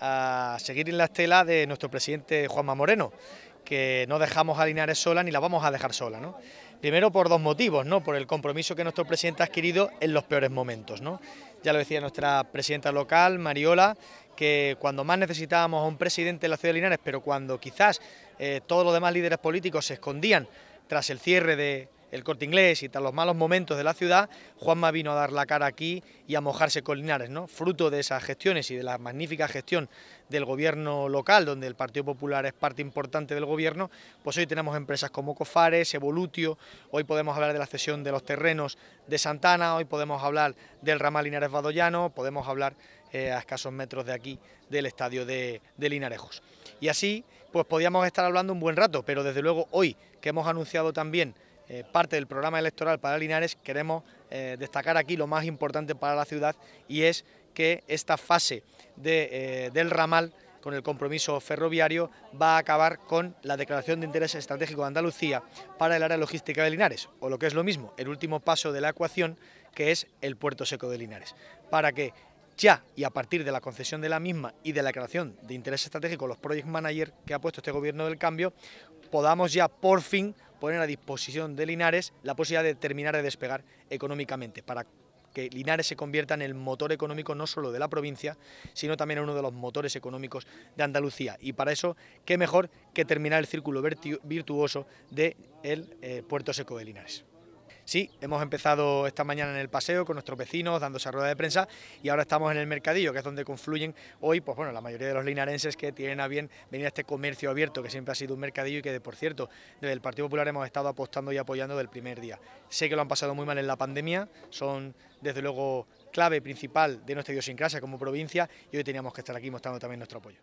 a seguir en la estela de nuestro presidente Juanma Moreno, que no dejamos a Linares sola ni la vamos a dejar sola, Primero por dos motivos, ¿no? Por el compromiso que nuestro presidente ha adquirido en los peores momentos, ¿no? Ya lo decía nuestra presidenta local, Mariola, que cuando más necesitábamos a un presidente en la ciudad de Linares, pero cuando quizás eh, todos los demás líderes políticos se escondían tras el cierre de, el corte inglés y los malos momentos de la ciudad, Juanma vino a dar la cara aquí y a mojarse con Linares, ¿no? fruto de esas gestiones y de la magnífica gestión del gobierno local, donde el Partido Popular es parte importante del gobierno, pues hoy tenemos empresas como Cofares, Evolutio, hoy podemos hablar de la cesión de los terrenos de Santana, hoy podemos hablar del ramal Linares Badollano, podemos hablar eh, a escasos metros de aquí del estadio de, de Linarejos. Y así, pues podíamos estar hablando un buen rato, pero desde luego hoy, que hemos anunciado también eh, parte del programa electoral para Linares, queremos eh, destacar aquí lo más importante para la ciudad y es que esta fase eh, del ramal con el compromiso ferroviario va a acabar con la declaración de interés estratégico de Andalucía para el área logística de Linares, o lo que es lo mismo, el último paso de la ecuación que es el puerto seco de Linares, para que ya y a partir de la concesión de la misma y de la creación de interés estratégico, los project manager que ha puesto este gobierno del cambio, podamos ya por fin poner a disposición de Linares la posibilidad de terminar de despegar económicamente, para que Linares se convierta en el motor económico no solo de la provincia, sino también en uno de los motores económicos de Andalucía. Y para eso, qué mejor que terminar el círculo virtuoso del de el, eh, puerto seco de Linares. Sí, hemos empezado esta mañana en el paseo con nuestros vecinos, dándose a rueda de prensa y ahora estamos en el mercadillo, que es donde confluyen hoy, pues bueno, la mayoría de los linarenses que tienen a bien venir a este comercio abierto, que siempre ha sido un mercadillo y que, de, por cierto, desde el Partido Popular hemos estado apostando y apoyando del primer día. Sé que lo han pasado muy mal en la pandemia, son desde luego clave principal de nuestra idiosincrasia como provincia y hoy teníamos que estar aquí mostrando también nuestro apoyo.